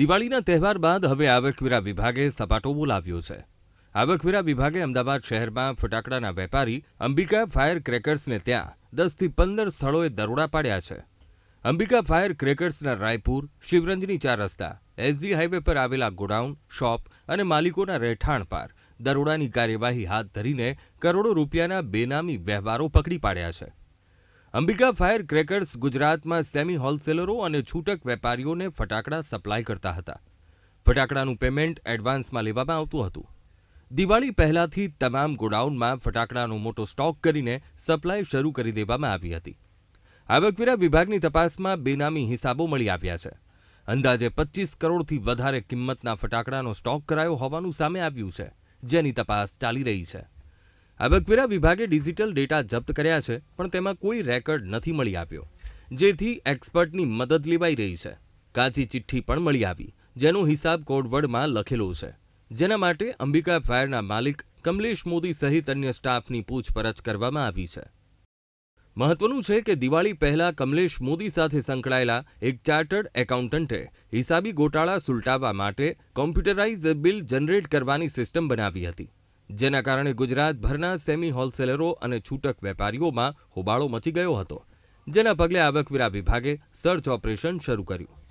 દિવાળીના તહેવાર બાદ હવે આવકવેરા વિભાગે સપાટો બોલાવ્યો છે આવકવેરા વિભાગે અમદાવાદ શહેરમાં ફટાકડાના વેપારી અંબિકા ફાયર ક્રેકર્સને ત્યાં દસથી પંદર સ્થળોએ દરોડા પાડ્યા છે અંબિકા ફાયર ક્રેકર્સના રાયપુર શિવરંજની ચાર રસ્તા એસજી હાઈવે પર આવેલા ગોડાઉન શોપ અને માલિકોના રહેઠાણ પર દરોડાની કાર્યવાહી હાથ ધરીને કરોડો રૂપિયાના બેનામી વ્યવહારો પકડી પાડ્યા છે અંબિકા ફાયર ક્રેકર્સ ગુજરાતમાં સેમી હોલસેલરો અને છૂટક વેપારીઓને ફટાકડા સપ્લાય કરતા હતા ફટાકડાનું પેમેન્ટ એડવાન્સમાં લેવામાં આવતું હતું દિવાળી પહેલાંથી તમામ ગોડાઉનમાં ફટાકડાનો મોટો સ્ટોક કરીને સપ્લાય શરૂ કરી દેવામાં આવી હતી આવકવેરા વિભાગની તપાસમાં બેનામી હિસાબો મળી આવ્યા છે અંદાજે પચીસ કરોડથી વધારે કિંમતના ફટાકડાનો સ્ટોક કરાયો હોવાનું સામે આવ્યું છે જેની તપાસ ચાલી રહી છે અબકવેરા વિભાગે ડિજિટલ ડેટા જપ્ત કર્યા છે પણ તેમાં કોઈ રેકર્ડ નથી મળી આવ્યો જેથી એક્સપર્ટની મદદ લેવાઈ રહી છે કાચી ચિઠ્ઠી પણ મળી આવી જેનો હિસાબ કોડવર્ડમાં લખેલો છે જેના માટે અંબિકા ફાયરના માલિક કમલેશ મોદી સહિત અન્ય સ્ટાફની પૂછપરછ કરવામાં આવી છે મહત્વનું છે કે દિવાળી પહેલા કમલેશ મોદી સાથે સંકળાયેલા એક ચાર્ટર્ડ એકાઉન્ટન્ટે હિસાબી ગોટાળા સુલટાવવા માટે કોમ્પ્યુટરાઇઝ બિલ જનરેટ કરવાની સિસ્ટમ બનાવી હતી જેના કારણે ગુજરાતભરના સેમી હોલસેલરો અને છૂટક વેપારીઓમાં હોબાળો મચી ગયો હતો જેના પગલે આવકવેરા વિભાગે સર્ચ ઓપરેશન શરૂ કર્યું